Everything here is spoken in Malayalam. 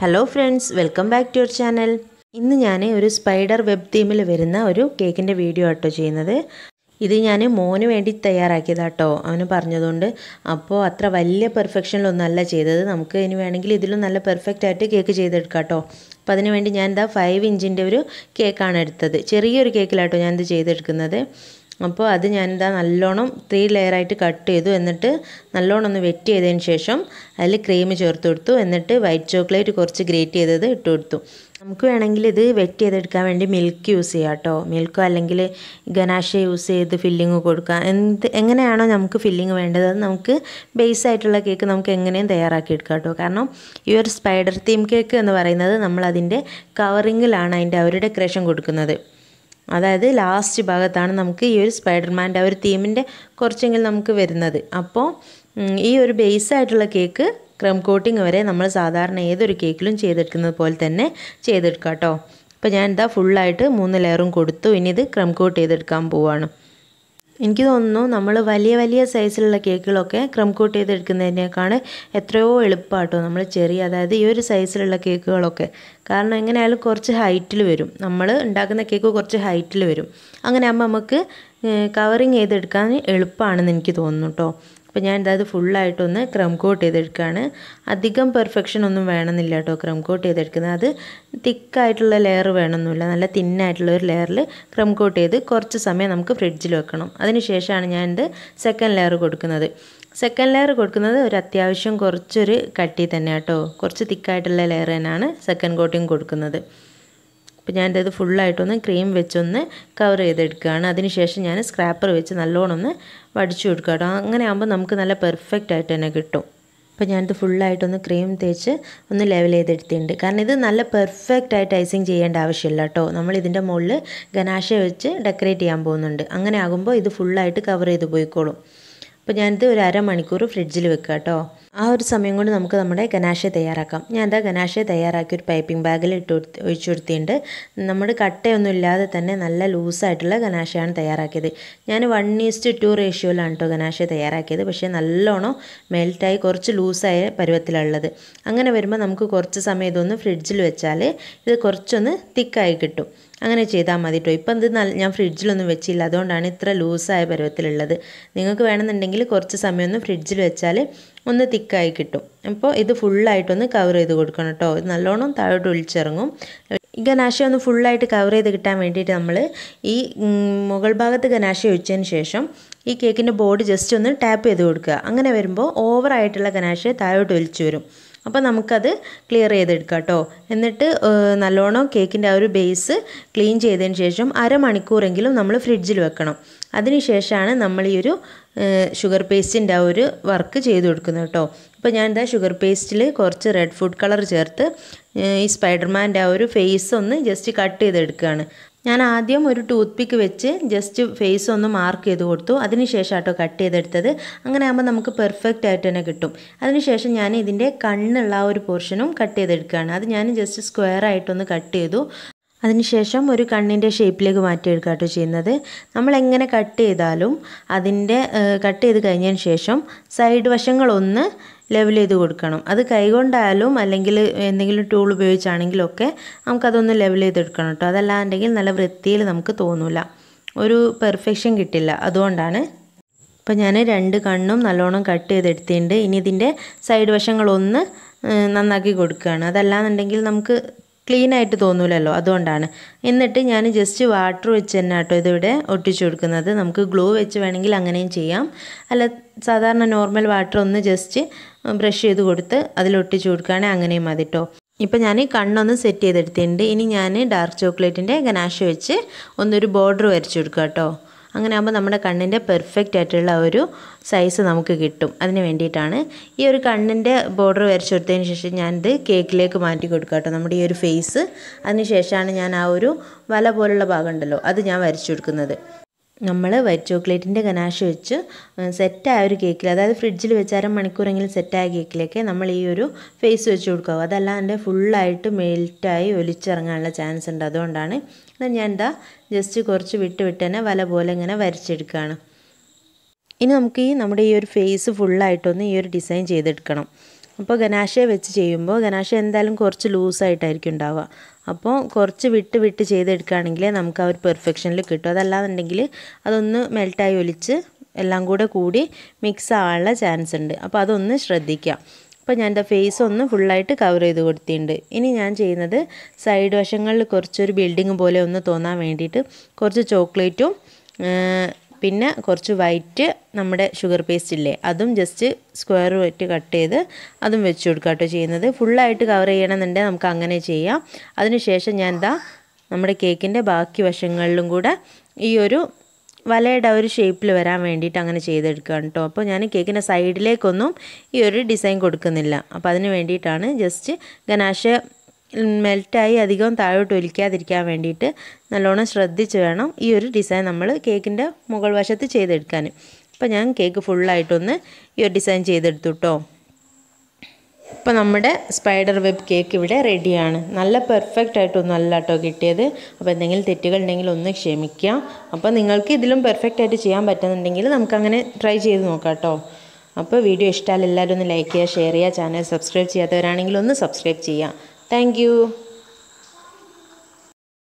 Hello friends welcome back to your channel ഇന്ന് ഞാൻ ഒരു സ്പൈഡർ വെബ് തീമിൽ വരുന്ന ഒരു കേക്കിൻ്റെ വീഡിയോ ആട്ടോ ചെയ്യുന്നത് ഇത് ഞാൻ മോന് വേണ്ടി തയ്യാറാക്കിയതാട്ടോ അവന് പറഞ്ഞതുകൊണ്ട് അപ്പോൾ അത്ര വലിയ പെർഫെക്ഷനിലൊന്നല്ല ചെയ്തത് നമുക്ക് ഇനി വേണമെങ്കിൽ ഇതിലും നല്ല പെർഫെക്റ്റ് ആയിട്ട് കേക്ക് ചെയ്തെടുക്കാം കേട്ടോ അപ്പോൾ അതിനുവേണ്ടി ഞാൻ എന്താ ഫൈവ് ഇഞ്ചിൻ്റെ ഒരു കേക്കാണ് എടുത്തത് ചെറിയൊരു കേക്കിലാട്ടോ ഞാനിത് ചെയ്തെടുക്കുന്നത് അപ്പോൾ അത് എന്താ നല്ലോണം ത്രീ ലെയറായിട്ട് കട്ട് ചെയ്തു എന്നിട്ട് നല്ലോണം ഒന്ന് വെറ്റ് ചെയ്തതിന് ശേഷം അതിൽ ക്രീം ചേർത്ത് കൊടുത്തു എന്നിട്ട് വൈറ്റ് ചോക്ലേറ്റ് കുറച്ച് ഗ്രേറ്റ് ചെയ്തത് ഇട്ട് കൊടുത്തു നമുക്ക് വേണമെങ്കിൽ ഇത് വെറ്റ് ചെയ്തെടുക്കാൻ വേണ്ടി മിൽക്ക് യൂസ് ചെയ്യാം കേട്ടോ മിൽക്കോ അല്ലെങ്കിൽ ഗനാഷ യൂസ് ചെയ്ത് ഫില്ലിങ് കൊടുക്കാം എന്ത് എങ്ങനെയാണോ നമുക്ക് ഫില്ലിങ് വേണ്ടത് അത് നമുക്ക് ബേസ് ആയിട്ടുള്ള കേക്ക് നമുക്ക് എങ്ങനെയും തയ്യാറാക്കി എടുക്കാം കേട്ടോ കാരണം ഈ ഒരു സ്പൈഡർ തീം കേക്ക് എന്ന് പറയുന്നത് നമ്മൾ അതിൻ്റെ കവറിങ്ങിലാണ് അതിൻ്റെ അവരുടെ ഡെക്കറേഷൻ കൊടുക്കുന്നത് അതായത് ലാസ്റ്റ് ഭാഗത്താണ് നമുക്ക് ഈ ഒരു സ്പൈഡർമാൻ്റെ ആ ഒരു തീമിൻ്റെ കുറച്ചെങ്കിലും നമുക്ക് വരുന്നത് അപ്പോൾ ഈ ഒരു ബേസ് ആയിട്ടുള്ള കേക്ക് ക്രം കോട്ടിങ് വരെ നമ്മൾ സാധാരണ ഏതൊരു കേക്കിലും ചെയ്തെടുക്കുന്നത് പോലെ തന്നെ ചെയ്തെടുക്കാം കേട്ടോ അപ്പോൾ ഞാൻ ഇതാ ഫുള്ളായിട്ട് മൂന്ന് ലെയറും കൊടുത്തു ഇനി ഇത് ക്രം കോട്ട് ചെയ്തെടുക്കാൻ പോവാണ് എനിക്ക് തോന്നുന്നു നമ്മൾ വലിയ വലിയ സൈസിലുള്ള കേക്കുകളൊക്കെ ക്രം കോട്ട് എടുക്കുന്നതിനേക്കാണ് എത്രയോ എളുപ്പമാട്ടോ നമ്മൾ ചെറിയ അതായത് ഈ ഒരു സൈസിലുള്ള കേക്കുകളൊക്കെ കാരണം എങ്ങനെയായാലും കുറച്ച് ഹൈറ്റിൽ വരും നമ്മൾ ഉണ്ടാക്കുന്ന കേക്ക് കുറച്ച് ഹൈറ്റിൽ വരും അങ്ങനെ ആകുമ്പോൾ നമുക്ക് കവറിങ് ചെയ്തെടുക്കാൻ എളുപ്പമാണെന്ന് എനിക്ക് തോന്നുന്നു കേട്ടോ അപ്പോൾ ഞാൻ ഇതായത് ഫുള്ളായിട്ടൊന്ന് ക്രം കോട്ട് ചെയ്തെടുക്കുകയാണ് അധികം പെർഫെക്ഷൻ ഒന്നും വേണമെന്നില്ല കേട്ടോ ക്രം കോട്ട് ചെയ്തെടുക്കുന്നത് അത് തിക്കായിട്ടുള്ള ലെയർ വേണമെന്നില്ല നല്ല തിന്നായിട്ടുള്ള ഒരു ലെയറിൽ ക്രം കോട്ട് ചെയ്ത് കുറച്ച് സമയം നമുക്ക് ഫ്രിഡ്ജിൽ വെക്കണം അതിനുശേഷമാണ് ഞാൻ ഇത് സെക്കൻഡ് ലെയർ കൊടുക്കുന്നത് സെക്കൻഡ് ലെയർ കൊടുക്കുന്നത് ഒരു അത്യാവശ്യം കുറച്ചൊരു കട്ടി തന്നെ കേട്ടോ കുറച്ച് തിക്കായിട്ടുള്ള ലെയർ തന്നെയാണ് സെക്കൻഡ് കോട്ടിങ് കൊടുക്കുന്നത് അപ്പോൾ ഞാനിത് ഫുള്ളായിട്ടൊന്ന് ക്രീം വെച്ചൊന്ന് കവർ ചെയ്തെടുക്കുകയാണ് അതിനുശേഷം ഞാൻ സ്ക്രാപ്പർ വെച്ച് നല്ലോണം ഒന്ന് വടിച്ചു കൊടുക്കുക കേട്ടോ അങ്ങനെ ആകുമ്പോൾ നമുക്ക് നല്ല പെർഫെക്റ്റ് ആയിട്ട് തന്നെ കിട്ടും അപ്പോൾ ഞാനിത് ഫുള്ളായിട്ടൊന്ന് ക്രീം തേച്ച് ഒന്ന് ലെവൽ ചെയ്തെടുത്തിട്ടുണ്ട് കാരണം ഇത് നല്ല പെർഫെക്റ്റ് ആയിട്ട് ഐസിങ് ചെയ്യേണ്ട ആവശ്യമില്ല കേട്ടോ നമ്മൾ ഇതിൻ്റെ മുകളിൽ ഗനാശ വെച്ച് ഡെക്കറേറ്റ് ചെയ്യാൻ പോകുന്നുണ്ട് അങ്ങനെ ആകുമ്പോൾ ഇത് ഫുള്ളായിട്ട് കവർ ചെയ്ത് പോയിക്കോളും അപ്പോൾ ഞാനിത് ഒരു അരമണിക്കൂർ ഫ്രിഡ്ജിൽ വെക്കുക കേട്ടോ ആ ഒരു സമയം കൊണ്ട് നമുക്ക് നമ്മുടെ ഗനാശ തയ്യാറാക്കാം ഞാൻ എന്താ ഗനാശ തയ്യാറാക്കി ഒരു പൈപ്പിംഗ് ബാഗിൽ ഇട്ട് കൊടുത്ത് ഒഴിച്ചു കൊടുത്തിട്ടുണ്ട് നമ്മുടെ കട്ടയൊന്നും ഇല്ലാതെ തന്നെ നല്ല ലൂസായിട്ടുള്ള ഗനാശയാണ് തയ്യാറാക്കിയത് ഞാൻ വൺ ഈസ്റ്റ് ടു റേഷ്യോയിലാണ് കേട്ടോ ഗനാശ തയ്യാറാക്കിയത് പക്ഷേ നല്ലോണം മെൽറ്റായി കുറച്ച് ലൂസായ പരുവത്തിലുള്ളത് അങ്ങനെ വരുമ്പോൾ നമുക്ക് കുറച്ച് സമയം ഇതൊന്ന് ഫ്രിഡ്ജിൽ വെച്ചാൽ ഇത് കുറച്ചൊന്ന് തിക്കായി കിട്ടും അങ്ങനെ ചെയ്താൽ മതി കേട്ടോ ഇപ്പം ഇത് ഞാൻ ഫ്രിഡ്ജിലൊന്നും വെച്ചില്ല അതുകൊണ്ടാണ് ഇത്ര ലൂസായ പരുവത്തിലുള്ളത് നിങ്ങൾക്ക് വേണമെന്നുണ്ടെങ്കിൽ കുറച്ച് സമയമൊന്ന് ഫ്രിഡ്ജിൽ വെച്ചാൽ ഒന്ന് തിക്കായി കിട്ടും അപ്പോൾ ഇത് ഫുള്ളായിട്ടൊന്ന് കവർ ചെയ്ത് കൊടുക്കണം കേട്ടോ ഇത് നല്ലോണം താഴോട്ട് ഒളിച്ചിറങ്ങും ഗനാശ ഒന്ന് ഫുള്ളായിട്ട് കവർ ചെയ്ത് കിട്ടാൻ വേണ്ടിയിട്ട് നമ്മൾ ഈ മുകൾ ഭാഗത്ത് ഗനാശ ഒഴിച്ചതിന് ശേഷം ഈ കേക്കിൻ്റെ ബോർഡ് ജസ്റ്റ് ഒന്ന് ടാപ്പ് ചെയ്ത് കൊടുക്കുക അങ്ങനെ വരുമ്പോൾ ഓവറായിട്ടുള്ള ഗനാശ താഴോട്ട് ഒലിച്ചു വരും അപ്പോൾ നമുക്കത് ക്ലിയർ ചെയ്തെടുക്കാം കേട്ടോ എന്നിട്ട് നല്ലോണം കേക്കിൻ്റെ ആ ഒരു ബേസ് ക്ലീൻ ചെയ്തതിന് ശേഷം അരമണിക്കൂറെങ്കിലും നമ്മൾ ഫ്രിഡ്ജിൽ വെക്കണം അതിനുശേഷമാണ് നമ്മൾ ഈ ഒരു ഷുഗർ പേസ്റ്റിൻ്റെ ആ ഒരു വർക്ക് ചെയ്ത് കൊടുക്കുന്നത് കേട്ടോ ഇപ്പോൾ ഞാൻ എന്താ ഷുഗർ പേസ്റ്റിൽ കുറച്ച് റെഡ് ഫുഡ് കളർ ചേർത്ത് ഈ സ്പൈഡർമാൻ്റെ ആ ഒരു ഫേസ് ഒന്ന് ജസ്റ്റ് കട്ട് ചെയ്തെടുക്കുകയാണ് ഞാൻ ആദ്യം ഒരു ടൂത്ത് പിക്ക് വെച്ച് ജസ്റ്റ് ഫേസ് ഒന്ന് മാർക്ക് ചെയ്ത് കൊടുത്തു അതിനുശേഷം ആട്ടോ കട്ട് ചെയ്തെടുത്തത് അങ്ങനെ ആകുമ്പോൾ നമുക്ക് പെർഫെക്റ്റ് ആയിട്ട് തന്നെ കിട്ടും അതിനുശേഷം ഞാൻ ഇതിൻ്റെ കണ്ണുള്ള ആ ഒരു പോർഷനും കട്ട് ചെയ്തെടുക്കുകയാണ് അത് ഞാൻ ജസ്റ്റ് സ്ക്വയർ ആയിട്ടൊന്ന് കട്ട് ചെയ്തു അതിനുശേഷം ഒരു കണ്ണിൻ്റെ ഷേപ്പിലേക്ക് മാറ്റിയെടുക്കുക കേട്ടോ ചെയ്യുന്നത് നമ്മൾ എങ്ങനെ കട്ട് ചെയ്താലും അതിൻ്റെ കട്ട് ചെയ്ത് കഴിഞ്ഞതിന് ശേഷം സൈഡ് വശങ്ങളൊന്ന് ലെവൽ ചെയ്ത് കൊടുക്കണം അത് കൈകൊണ്ടായാലും അല്ലെങ്കിൽ എന്തെങ്കിലും ടൂൾ ഉപയോഗിച്ചാണെങ്കിലും ഒക്കെ നമുക്കതൊന്ന് ലെവൽ ചെയ്തെടുക്കണം കേട്ടോ അതല്ലാണ്ടെങ്കിൽ നല്ല വൃത്തിയിൽ നമുക്ക് തോന്നില്ല ഒരു പെർഫെക്ഷൻ കിട്ടില്ല അതുകൊണ്ടാണ് അപ്പോൾ ഞാൻ രണ്ട് കണ്ണും നല്ലോണം കട്ട് ചെയ്തെടുത്തിട്ടുണ്ട് ഇനി ഇതിൻ്റെ സൈഡ് വശങ്ങളൊന്ന് നന്നാക്കി കൊടുക്കുകയാണ് അതല്ലാന്നുണ്ടെങ്കിൽ നമുക്ക് ക്ലീൻ ആയിട്ട് തോന്നൂലല്ലോ അതുകൊണ്ടാണ് എന്നിട്ട് ഞാൻ ജസ്റ്റ് വാട്ടർ വെച്ച് തന്നെ കേട്ടോ ഇതിവിടെ ഒട്ടിച്ചു കൊടുക്കുന്നത് നമുക്ക് ഗ്ലൂ വെച്ച് വേണമെങ്കിൽ അങ്ങനെയും ചെയ്യാം അല്ല സാധാരണ നോർമൽ വാട്ടർ ഒന്ന് ജസ്റ്റ് ബ്രഷ് ചെയ്ത് കൊടുത്ത് അതിൽ ഒട്ടിച്ചു കൊടുക്കുകയാണെങ്കിൽ അങ്ങനെയും മതി കേട്ടോ ഇപ്പം ഞാൻ കണ്ണൊന്ന് സെറ്റ് ചെയ്തെടുത്തിട്ടുണ്ട് ഇനി ഞാൻ ഡാർക്ക് ചോക്ലേറ്റിൻ്റെ ഗനാശ വെച്ച് ഒന്നൊരു ബോർഡർ വരച്ചു കൊടുക്കാം കേട്ടോ അങ്ങനെ ആകുമ്പോൾ നമ്മുടെ കണ്ണിൻ്റെ പെർഫെക്റ്റ് ആയിട്ടുള്ള ഒരു സൈസ് നമുക്ക് കിട്ടും അതിന് വേണ്ടിയിട്ടാണ് ഈ ഒരു കണ്ണിൻ്റെ ബോർഡർ വരച്ചു കൊടുത്തതിന് ശേഷം ഞാനിത് കേക്കിലേക്ക് മാറ്റി കൊടുക്കുക കേട്ടോ നമ്മുടെ ഈ ഒരു ഫേസ് അതിന് ശേഷമാണ് ഞാൻ ആ ഒരു വല പോലുള്ള ഭാഗം ഉണ്ടല്ലോ അത് ഞാൻ വരച്ചു കൊടുക്കുന്നത് നമ്മൾ വൈറ്റ് ചോക്ലേറ്റിൻ്റെ ഗനാഷ് വെച്ച് സെറ്റായ ഒരു കേക്കിൽ അതായത് ഫ്രിഡ്ജിൽ വെച്ച് അരമണിക്കൂറെങ്കിലും സെറ്റായ കേക്കിലേക്ക് നമ്മൾ ഈ ഒരു ഫേസ് വെച്ച് കൊടുക്കുക അതല്ലാണ്ട് ഫുള്ളായിട്ട് മെൽറ്റായി ഒലിച്ചിറങ്ങാനുള്ള ചാൻസ് ഉണ്ട് അതുകൊണ്ടാണ് എന്നാൽ ഞാൻ എന്താ ജസ്റ്റ് കുറച്ച് വിട്ട് വിട്ട് തന്നെ വല പോലെ ഇങ്ങനെ വരച്ചെടുക്കുകയാണ് ഇനി നമുക്ക് ഈ നമ്മുടെ ഈ ഒരു ഫേസ് ഫുള്ളായിട്ടൊന്ന് ഈ ഒരു ഡിസൈൻ ചെയ്തെടുക്കണം അപ്പോൾ ഗനാശയെ വെച്ച് ചെയ്യുമ്പോൾ ഗനാശ എന്തായാലും കുറച്ച് ലൂസായിട്ടായിരിക്കും ഉണ്ടാവുക അപ്പോൾ കുറച്ച് വിട്ട് വിട്ട് ചെയ്തെടുക്കുകയാണെങ്കിൽ നമുക്ക് ആ ഒരു പെർഫെക്ഷനിൽ കിട്ടും അതല്ലാന്നുണ്ടെങ്കിൽ അതൊന്ന് മെൽട്ടായി ഒലിച്ച് എല്ലാം കൂടെ കൂടി മിക്സ് ആവാനുള്ള ചാൻസ് ഉണ്ട് അപ്പോൾ അതൊന്ന് ശ്രദ്ധിക്കുക അപ്പോൾ ഞാൻ എൻ്റെ ഫേസ് ഒന്ന് ഫുള്ളായിട്ട് കവർ ചെയ്ത് കൊടുത്തിട്ടുണ്ട് ഇനി ഞാൻ ചെയ്യുന്നത് സൈഡ് വശങ്ങളിൽ കുറച്ചൊരു ബിൽഡിങ് പോലെ ഒന്ന് തോന്നാൻ വേണ്ടിയിട്ട് കുറച്ച് ചോക്ലേറ്റും പിന്നെ കുറച്ച് വൈറ്റ് നമ്മുടെ ഷുഗർ പേസ്റ്റ് ഇല്ലേ അതും ജസ്റ്റ് സ്ക്വയർ വൈറ്റ് കട്ട് ചെയ്ത് അതും വെച്ച് കൊടുക്കുക കേട്ടോ ചെയ്യുന്നത് ഫുള്ളായിട്ട് കവർ ചെയ്യണമെന്നുണ്ടെങ്കിൽ നമുക്ക് അങ്ങനെ ചെയ്യാം അതിനുശേഷം ഞാൻ എന്താ നമ്മുടെ കേക്കിൻ്റെ ബാക്കി വശങ്ങളിലും കൂടെ ഈ ഒരു വലയുടെ ഒരു ഷേപ്പിൽ വരാൻ വേണ്ടിയിട്ട് അങ്ങനെ ചെയ്തെടുക്കുകയാണ് കേട്ടോ അപ്പോൾ ഞാൻ കേക്കിൻ്റെ സൈഡിലേക്കൊന്നും ഈ ഒരു ഡിസൈൻ കൊടുക്കുന്നില്ല അപ്പോൾ അതിന് വേണ്ടിയിട്ടാണ് ജസ്റ്റ് ഗനാശ മെൽറ്റായി അധികം താഴോട്ട് ഒലിക്കാതിരിക്കാൻ വേണ്ടിയിട്ട് നല്ലോണം ശ്രദ്ധിച്ച് വേണം ഈ ഒരു ഡിസൈൻ നമ്മൾ കേക്കിൻ്റെ മുകൾ വശത്ത് ചെയ്തെടുക്കാൻ അപ്പോൾ ഞാൻ കേക്ക് ഫുള്ളായിട്ടൊന്ന് ഈ ഒരു ഡിസൈൻ ചെയ്തെടുത്തു കേട്ടോ ഇപ്പോൾ നമ്മുടെ സ്പൈഡർ വെബ് കേക്ക് ഇവിടെ റെഡിയാണ് നല്ല പെർഫെക്റ്റ് ആയിട്ടൊന്നും അല്ല കേട്ടോ കിട്ടിയത് അപ്പോൾ എന്തെങ്കിലും തെറ്റുകൾ ഉണ്ടെങ്കിൽ ഒന്ന് ക്ഷമിക്കാം അപ്പോൾ നിങ്ങൾക്ക് ഇതിലും പെർഫെക്റ്റ് ആയിട്ട് ചെയ്യാൻ പറ്റുന്നുണ്ടെങ്കിൽ നമുക്കങ്ങനെ ട്രൈ ചെയ്ത് നോക്കാം കേട്ടോ അപ്പോൾ വീഡിയോ ഇഷ്ടമല്ല എല്ലാവരും ഒന്ന് ലൈക്ക് ചെയ്യുക ഷെയർ ചെയ്യുക ചാനൽ സബ്സ്ക്രൈബ് ചെയ്യാത്തവരാണെങ്കിൽ ഒന്ന് സബ്സ്ക്രൈബ് ചെയ്യുക Thank you.